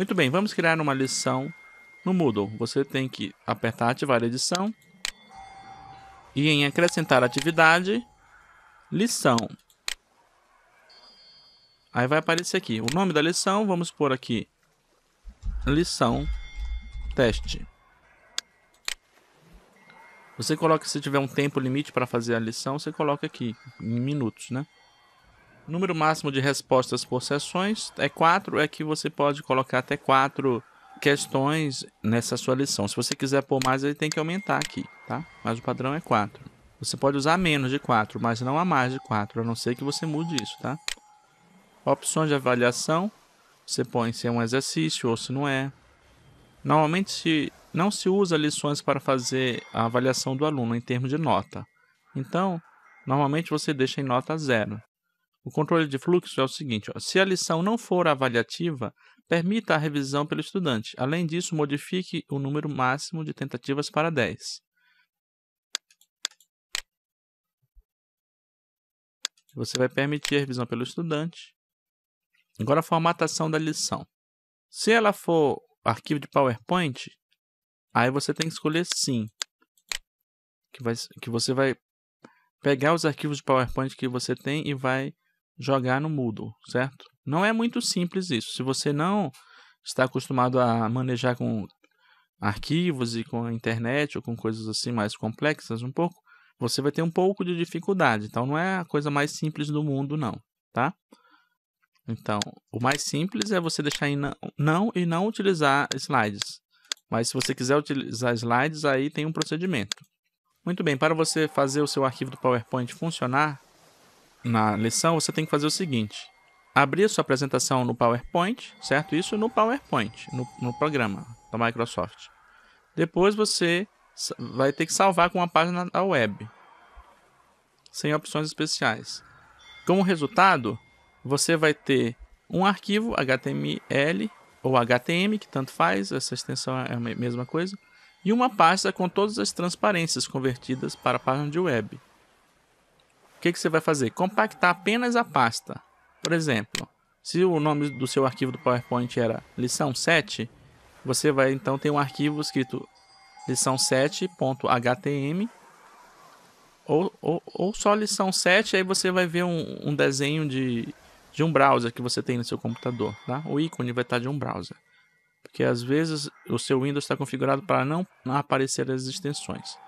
Muito bem, vamos criar uma lição no Moodle. Você tem que apertar ativar a edição e em acrescentar atividade, lição. Aí vai aparecer aqui o nome da lição, vamos por aqui lição teste. Você coloca, se tiver um tempo limite para fazer a lição, você coloca aqui, em minutos, né? número máximo de respostas por sessões é 4, é que você pode colocar até 4 questões nessa sua lição. Se você quiser pôr mais, ele tem que aumentar aqui, tá? Mas o padrão é 4. Você pode usar menos de 4, mas não há mais de 4, a não ser que você mude isso, tá? Opções de avaliação, você põe se é um exercício ou se não é. Normalmente se, não se usa lições para fazer a avaliação do aluno em termos de nota. Então, normalmente você deixa em nota zero. O controle de fluxo é o seguinte: ó, se a lição não for avaliativa, permita a revisão pelo estudante. Além disso, modifique o número máximo de tentativas para 10. Você vai permitir a revisão pelo estudante. Agora, a formatação da lição. Se ela for arquivo de PowerPoint, aí você tem que escolher sim. Que, vai, que você vai pegar os arquivos de PowerPoint que você tem e vai jogar no Moodle, certo? Não é muito simples isso. Se você não está acostumado a manejar com arquivos e com a internet ou com coisas assim mais complexas um pouco, você vai ter um pouco de dificuldade. Então não é a coisa mais simples do mundo não, tá? Então, o mais simples é você deixar em não, não e não utilizar slides. Mas se você quiser utilizar slides, aí tem um procedimento. Muito bem, para você fazer o seu arquivo do PowerPoint funcionar, na lição, você tem que fazer o seguinte: abrir sua apresentação no PowerPoint, certo? Isso no PowerPoint, no, no programa da Microsoft. Depois você vai ter que salvar com uma página da web, sem opções especiais. Como resultado, você vai ter um arquivo HTML ou HTML, que tanto faz, essa extensão é a mesma coisa, e uma pasta com todas as transparências convertidas para a página de web o que, que você vai fazer? Compactar apenas a pasta. Por exemplo, se o nome do seu arquivo do PowerPoint era lição 7, você vai então ter um arquivo escrito lição 7.htm ou, ou, ou, só lição 7, aí você vai ver um, um, desenho de, de um browser que você tem no seu computador. Tá? O ícone vai estar de um browser. Porque às vezes o seu Windows está configurado para não, não aparecer as extensões.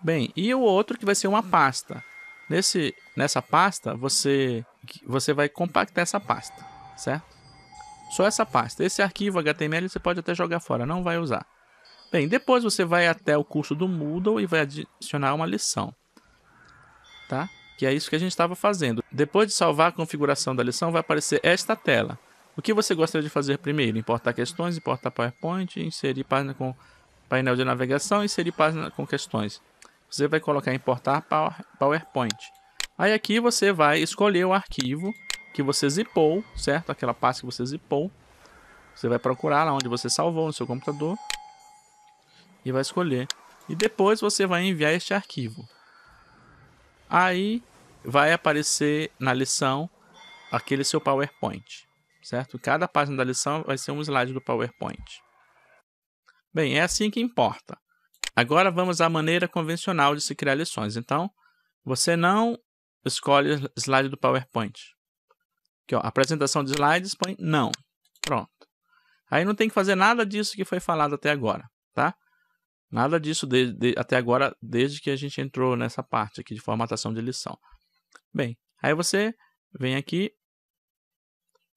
Bem, e o outro que vai ser uma pasta. Nesse, nessa pasta, você, você vai compactar essa pasta, certo? Só essa pasta. Esse arquivo HTML você pode até jogar fora, não vai usar. Bem, depois você vai até o curso do Moodle e vai adicionar uma lição. Tá? Que é isso que a gente estava fazendo. Depois de salvar a configuração da lição, vai aparecer esta tela. O que você gostaria de fazer primeiro? Importar questões, importar PowerPoint, inserir página com painel de navegação, inserir página com questões você vai colocar importar PowerPoint. Aí aqui você vai escolher o arquivo que você zipou, certo? Aquela pasta que você zipou. Você vai procurar lá onde você salvou no seu computador e vai escolher. E depois você vai enviar este arquivo. Aí vai aparecer na lição aquele seu PowerPoint, certo? Cada página da lição vai ser um slide do PowerPoint. Bem, é assim que importa. Agora vamos à maneira convencional de se criar lições. Então, você não escolhe slide do PowerPoint. Aqui, ó, apresentação de slides, põe não. Pronto. Aí não tem que fazer nada disso que foi falado até agora, tá? Nada disso de, de, até agora, desde que a gente entrou nessa parte aqui de formatação de lição. Bem, aí você vem aqui,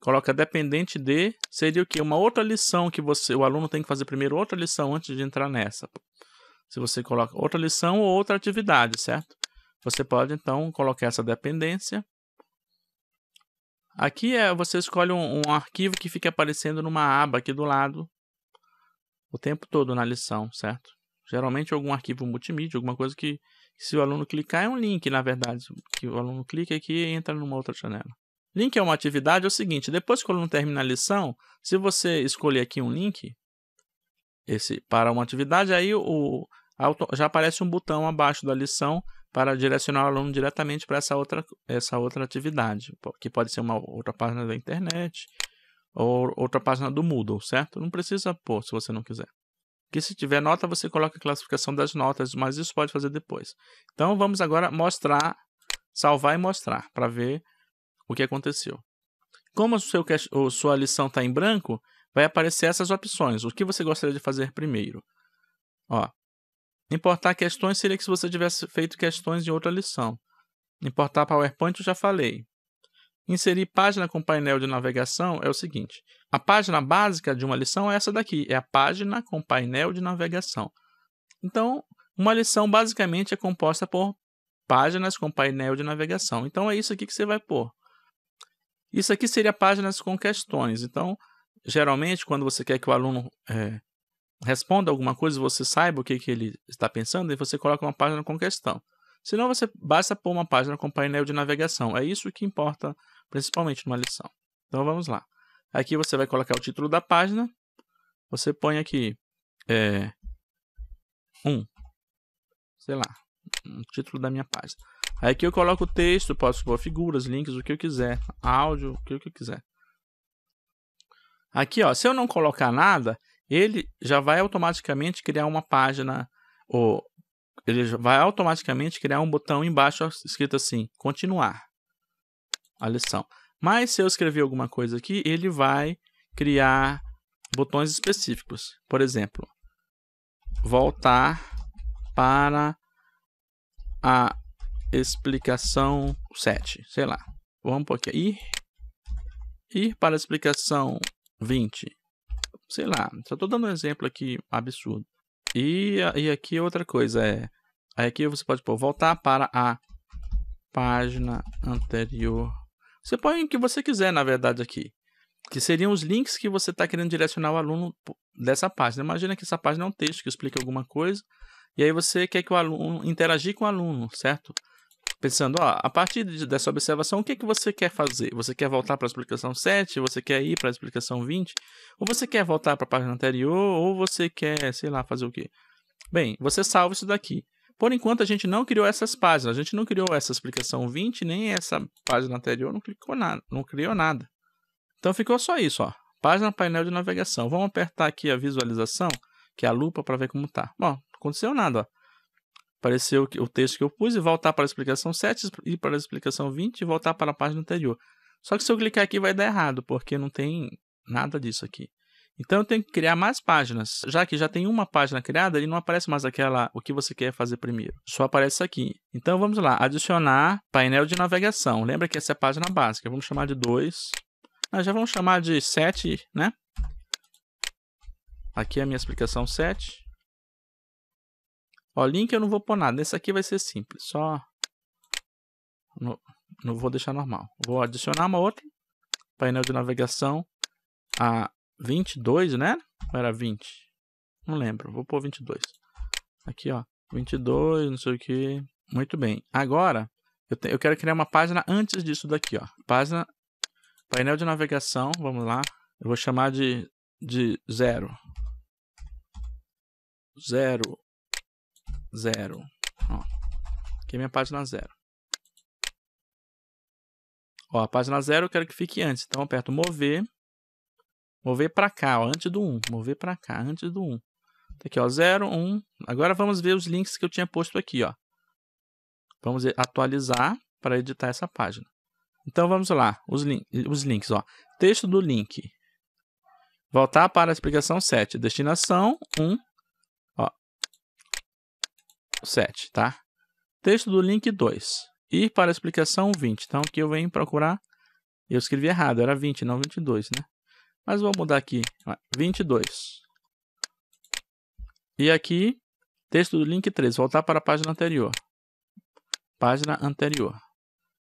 coloca dependente de, seria o quê? Uma outra lição que você, o aluno tem que fazer primeiro outra lição antes de entrar nessa se você coloca outra lição ou outra atividade, certo? Você pode, então, colocar essa dependência. Aqui é, você escolhe um, um arquivo que fica aparecendo numa aba aqui do lado o tempo todo na lição, certo? Geralmente algum arquivo multimídia, alguma coisa que, se o aluno clicar é um link, na verdade, que o aluno clica aqui e entra numa outra janela. Link é uma atividade, é o seguinte, depois que o aluno termina a lição, se você escolher aqui um link, esse para uma atividade, aí o, já aparece um botão abaixo da lição para direcionar o aluno diretamente para essa outra, essa outra atividade, que pode ser uma outra página da internet ou outra página do Moodle, certo? Não precisa pôr se você não quiser. Que se tiver nota, você coloca a classificação das notas, mas isso pode fazer depois. Então vamos agora mostrar, salvar e mostrar, para ver o que aconteceu. Como o seu, sua lição está em branco, vai aparecer essas opções. O que você gostaria de fazer primeiro? Ó, Importar questões seria que se você tivesse feito questões em outra lição. Importar PowerPoint eu já falei. Inserir página com painel de navegação é o seguinte: a página básica de uma lição é essa daqui, é a página com painel de navegação. Então, uma lição basicamente é composta por páginas com painel de navegação. Então, é isso aqui que você vai pôr. Isso aqui seria páginas com questões. Então, geralmente, quando você quer que o aluno é, responda alguma coisa, você saiba o que, que ele está pensando e você coloca uma página com questão. Senão, você basta pôr uma página com painel de navegação. É isso que importa, principalmente numa lição. Então, vamos lá. Aqui você vai colocar o título da página. Você põe aqui é, um, sei lá, um título da minha página. Aí aqui eu coloco o texto, posso pôr figuras, links, o que eu quiser, áudio, o que eu quiser. Aqui, ó, se eu não colocar nada, ele já vai automaticamente criar uma página, ou ele vai automaticamente criar um botão embaixo escrito assim, continuar a lição. Mas se eu escrever alguma coisa aqui, ele vai criar botões específicos. Por exemplo, voltar para a explicação 7, sei lá. Vamos por aqui. Ir, ir para a explicação 20 sei lá, só tô dando um exemplo aqui absurdo. E, e aqui outra coisa é, aí aqui você pode pô, voltar para a página anterior. Você põe o que você quiser, na verdade, aqui. Que seriam os links que você está querendo direcionar o aluno dessa página. Imagina que essa página é um texto que explica alguma coisa. E aí você quer que o aluno interagir com o aluno, certo? pensando, ó, a partir de, dessa observação, o que, é que você quer fazer? Você quer voltar para a explicação 7? Você quer ir para a explicação 20? Ou você quer voltar para a página anterior? Ou você quer, sei lá, fazer o quê? Bem, você salva isso daqui. Por enquanto, a gente não criou essas páginas. A gente não criou essa explicação 20, nem essa página anterior, não, clicou nada, não criou nada. Então, ficou só isso, ó. Página painel de navegação. Vamos apertar aqui a visualização, que é a lupa, para ver como tá. Bom, aconteceu nada, ó aparecer o texto que eu pus e voltar para a explicação 7, ir para a explicação 20 e voltar para a página anterior. Só que se eu clicar aqui vai dar errado, porque não tem nada disso aqui. Então eu tenho que criar mais páginas. Já que já tem uma página criada, ele não aparece mais aquela o que você quer fazer primeiro. Só aparece aqui. Então vamos lá, adicionar painel de navegação. Lembra que essa é a página básica. Vamos chamar de 2. Nós ah, já vamos chamar de 7, né? Aqui é a minha explicação 7. Ó, link eu não vou pôr nada. Nesse aqui vai ser simples. Só. não vou deixar normal. Vou adicionar uma outra. Painel de navegação. A 22, né? Ou era 20? Não lembro. Vou pôr 22. Aqui, ó. 22, não sei o que. Muito bem. Agora, eu, te, eu quero criar uma página antes disso daqui, ó. Página. Painel de navegação. Vamos lá. Eu vou chamar de, de zero. Zero zero. Ó, aqui é minha página zero. Ó, a página zero eu quero que fique antes. Então, eu aperto mover. Mover para cá, ó, antes do 1. Mover para cá, antes do 1. Tá aqui, ó, 0, 1. Agora vamos ver os links que eu tinha posto aqui, ó. Vamos atualizar para editar essa página. Então, vamos lá. Os, link, os links, ó. Texto do link. Voltar para a explicação 7. Destinação 1. 7, tá? Texto do link 2. e para a explicação 20. Então, aqui eu venho procurar... Eu escrevi errado, era 20, não 22, né? Mas vou mudar aqui, 22. E aqui, texto do link 3. Voltar para a página anterior. Página anterior.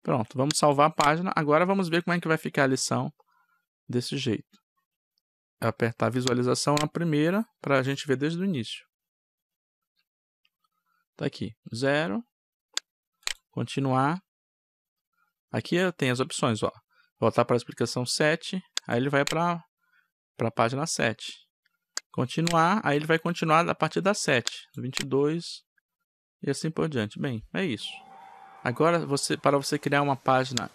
Pronto, vamos salvar a página. Agora vamos ver como é que vai ficar a lição desse jeito. Apertar visualização na primeira para a gente ver desde o início. Tá aqui. Zero. Continuar. Aqui tem as opções, ó. Voltar para a explicação 7. Aí ele vai para a página 7. Continuar. Aí ele vai continuar a partir da 7. 22. E assim por diante. Bem, é isso. Agora, você, para você criar uma página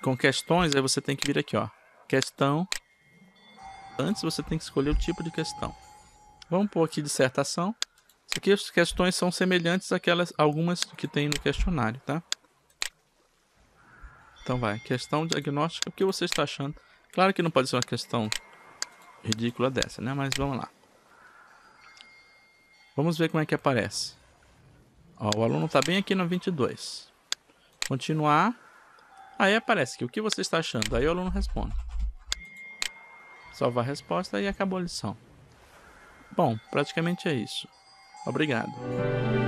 com questões, aí você tem que vir aqui, ó. Questão. Antes você tem que escolher o tipo de questão. Vamos pôr aqui dissertação. Aqui as questões são semelhantes àquelas, algumas que tem no questionário, tá? Então vai, questão diagnóstica, o que você está achando? Claro que não pode ser uma questão ridícula dessa, né? Mas vamos lá. Vamos ver como é que aparece. Ó, o aluno está bem aqui no 22. Continuar. Aí aparece que o que você está achando? Aí o aluno responde. Salvar a resposta e acabou a lição. Bom, praticamente é isso. Obrigado.